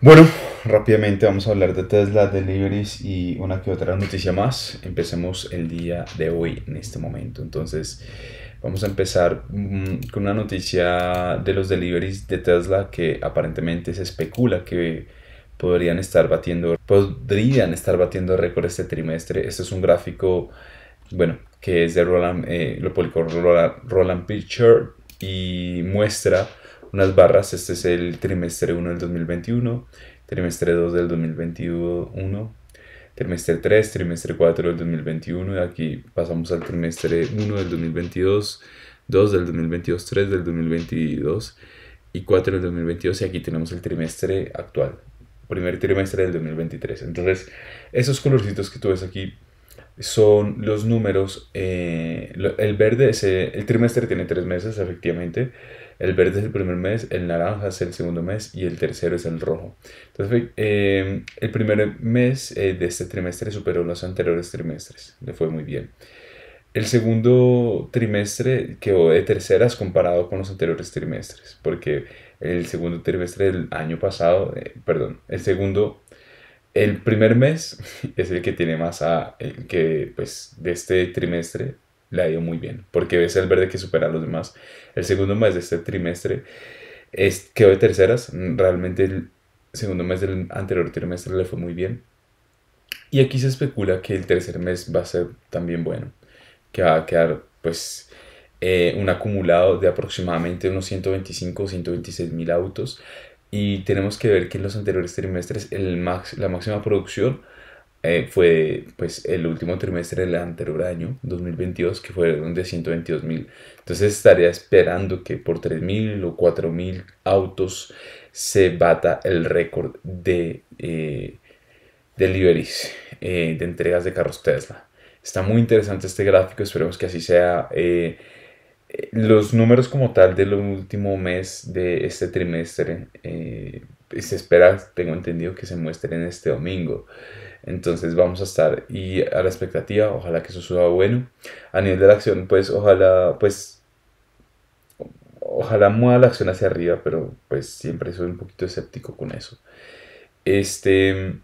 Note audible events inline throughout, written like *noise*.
Bueno, rápidamente vamos a hablar de Tesla Deliveries y una que otra noticia más. Empecemos el día de hoy en este momento. Entonces, vamos a empezar mm, con una noticia de los deliveries de Tesla que aparentemente se especula que podrían estar batiendo podrían estar batiendo récord este trimestre. Este es un gráfico bueno, que es de Roland, eh, lo publicó Roland, Roland Picture y muestra unas barras. Este es el trimestre 1 del 2021, trimestre 2 del 2021, trimestre 3, trimestre 4 del 2021. y aquí pasamos al trimestre 1 del 2022, 2 del 2022, 3 del 2022 y 4 del 2022. Y aquí tenemos el trimestre actual, primer trimestre del 2023. Entonces, esos colorcitos que tú ves aquí son los números. Eh, el verde, el trimestre tiene tres meses, efectivamente. El verde es el primer mes, el naranja es el segundo mes y el tercero es el rojo. Entonces, eh, el primer mes eh, de este trimestre superó los anteriores trimestres. Le fue muy bien. El segundo trimestre quedó de terceras comparado con los anteriores trimestres, porque el segundo trimestre del año pasado, eh, perdón, el segundo el primer mes *laughs* es el que tiene más a el que pues de este trimestre le ha ido muy bien, porque es el verde que supera a los demás. El segundo mes de este trimestre es, quedó de terceras, realmente el segundo mes del anterior trimestre le fue muy bien. Y aquí se especula que el tercer mes va a ser también bueno, que va a quedar pues eh, un acumulado de aproximadamente unos 125 o 126 mil autos. Y tenemos que ver que en los anteriores trimestres el max, la máxima producción eh, fue pues el último trimestre del anterior año 2022 que fueron de 122 mil entonces estaría esperando que por 3 mil o 4 mil autos se bata el récord de eh, deliveries eh, de entregas de carros Tesla está muy interesante este gráfico esperemos que así sea los números como tal del último mes de este trimestre y se espera, tengo entendido, que se muestren este domingo. Entonces vamos a estar y a la expectativa, ojalá que eso suba bueno. A nivel de la acción, pues ojalá, pues, ojalá mueva la acción hacia arriba, pero pues siempre soy un poquito escéptico con eso. Este,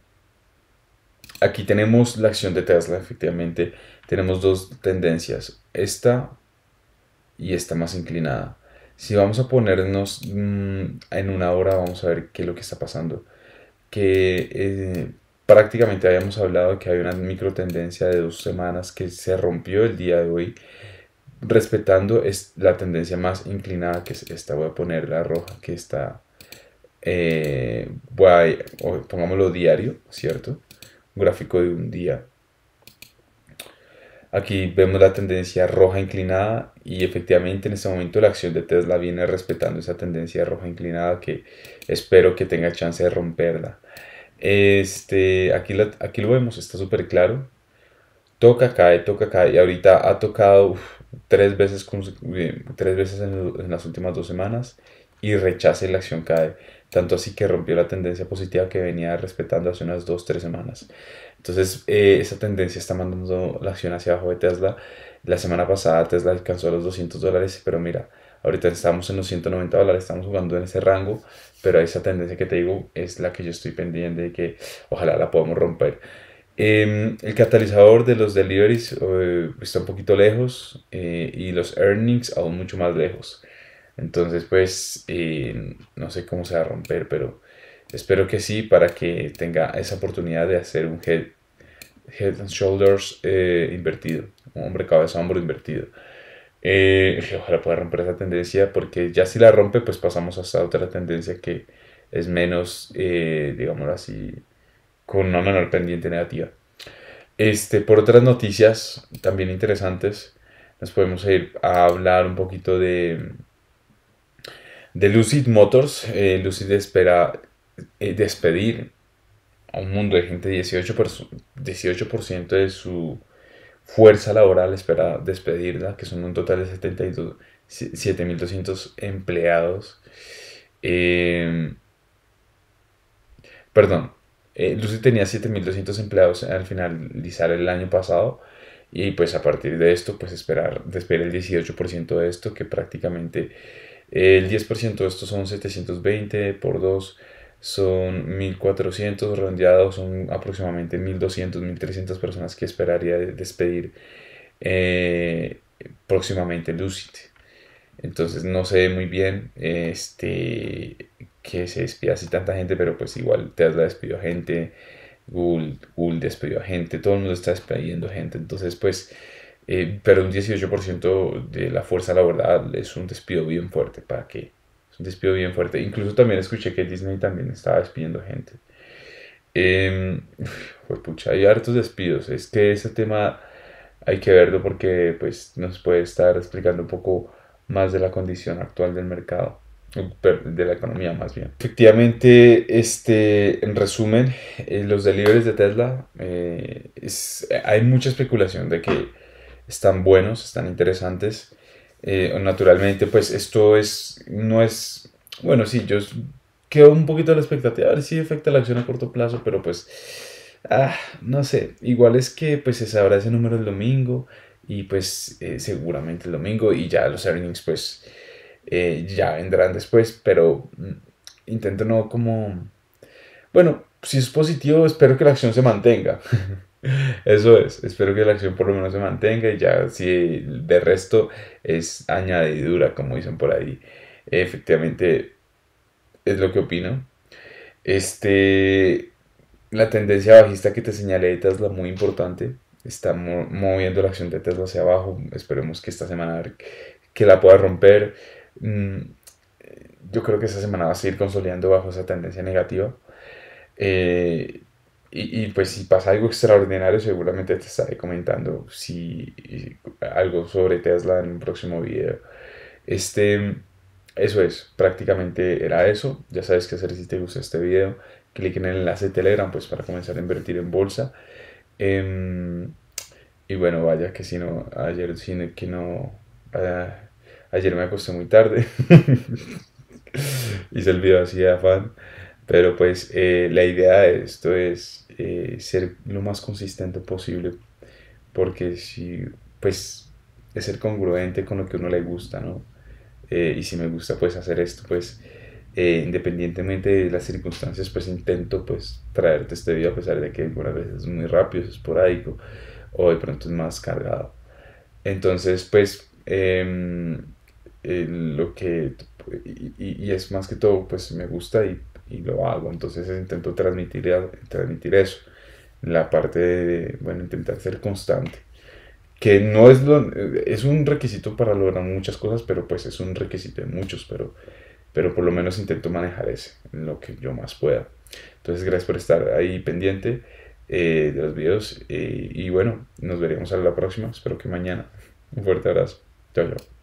aquí tenemos la acción de Tesla, efectivamente, tenemos dos tendencias, esta y esta más inclinada si vamos a ponernos mm, en una hora, vamos a ver qué es lo que está pasando. Que eh, prácticamente habíamos hablado que hay una micro tendencia de dos semanas que se rompió el día de hoy, respetando es la tendencia más inclinada que es esta. Voy a poner la roja que está, eh, voy pongámoslo diario, ¿cierto? Un gráfico de un día Aquí vemos la tendencia roja inclinada y efectivamente en este momento la acción de Tesla viene respetando esa tendencia roja inclinada que espero que tenga chance de romperla. Este, aquí, aquí lo vemos, está súper claro. Toca, cae, toca, cae. Y ahorita ha tocado tres veces, eh, tres veces en, las últimas dos semanas y rechaza la acción cae. Tanto así que rompió la tendencia positiva que venía respetando hace unas 2-3 semanas. Entonces, eh, esa tendencia está mandando la acción hacia abajo de Tesla. La semana pasada Tesla alcanzó los 200 dólares, pero mira, ahorita estamos en los 190 dólares, estamos jugando en ese rango, pero esa tendencia que te digo es la que yo estoy pendiente de que ojalá la podamos romper. Em, el catalizador de los deliveries eh, está un poquito lejos eh, y los earnings aún mucho más lejos. Entonces, pues, eh, no sé cómo se va a romper, pero espero que sí, para que tenga esa oportunidad de hacer un head, and shoulders eh, invertido, un hombre cabeza hombro invertido. Eh, ojalá pueda romper esa tendencia, porque ya si la rompe, pues pasamos hasta otra tendencia que es menos, eh, digámoslo así, con una menor pendiente negativa. Este, por otras noticias también interesantes, nos podemos ir a hablar un poquito de de Lucid Motors, eh, Lucid espera eh, despedir a un mundo de gente, 18%, de su fuerza laboral espera despedirla, que son un total de 7.200 empleados. Em, perdón, eh, Lucid tenía 7.200 empleados al finalizar el año pasado y pues a partir de esto, pues esperar, despedir el 18% de esto, que prácticamente el 10% de estos son 720 por 2 son 1400 redondeados, son aproximadamente 1200, 1300 personas que esperaría despedir eh, próximamente Lucid. Entonces no sé muy bien este, que se despida así tanta gente, pero pues igual Tesla despidió a gente, Google, despidió a gente, todo el mundo está despidiendo gente. Entonces pues eh, pero un 18% de la fuerza laboral es un despido bien fuerte. ¿Para qué? Es un despido bien fuerte. Incluso también escuché que Disney también estaba despidiendo gente. pues pucha, hay hartos despidos. Es que ese tema hay que verlo porque pues, nos puede estar explicando un poco más de la condición actual del mercado eh, de la economía más bien. Efectivamente, este, en resumen, eh, los deliveries de Tesla, hay mucha especulación de que están buenos, están interesantes. Eh, naturalmente, pues esto es, no es, bueno, sí, yo quedo un poquito a la expectativa, a ver si afecta la acción a corto plazo, pero pues, ah, no sé, igual es que pues se sabrá ese número el domingo y pues eh, seguramente el domingo y ya los earnings pues eh, ya vendrán después, pero mm, intento no como, bueno, si es positivo, espero que la acción se mantenga. *laughs* Eso es, espero que la acción por lo menos se mantenga y ya si de resto es añadidura, como dicen por ahí. Efectivamente, es lo que opino. Este, la tendencia bajista que te señalé es Tesla muy importante. Está moviendo la acción de Tesla hacia abajo. Esperemos que esta semana que la pueda romper. Mm, yo creo que esta semana va a seguir consolidando bajo esa tendencia negativa. Eh, y, y, pues si pasa algo extraordinario, seguramente te estaré comentando si algo sobre Tesla en un próximo video. Este, eso es, prácticamente era eso. Ya sabes qué hacer si te gusta este video. Clic en el enlace de Telegram pues para comenzar a invertir en bolsa. Em, y bueno, vaya que si no, ayer que no, ah, ayer me acosté muy tarde. *laughs* Hice el video así de afán. Pero pues eh, la idea de esto es eh, ser lo más consistente posible, porque si, pues, es ser congruente con lo que a uno le gusta, ¿no? Eh, y si me gusta, pues, hacer esto, pues, independientemente de las circunstancias, pues, intento, pues, traerte este video, a pesar de que algunas veces es muy rápido, es esporádico, o de pronto es más cargado. Entonces, pues, em, lo que... y, y es más que todo, pues, me gusta y lo hago. Entonces intento transmitir, transmitir eso. La parte de, bueno, intentar ser constante. Que no es, es un requisito para lograr muchas cosas, pero pues es un requisito de muchos, pero, pero por lo menos intento manejar ese, lo que yo más pueda. Entonces gracias por estar ahí pendiente eh, de los videos eh, y bueno, nos veremos a la próxima. Espero que mañana. Un fuerte abrazo. Chao, chao.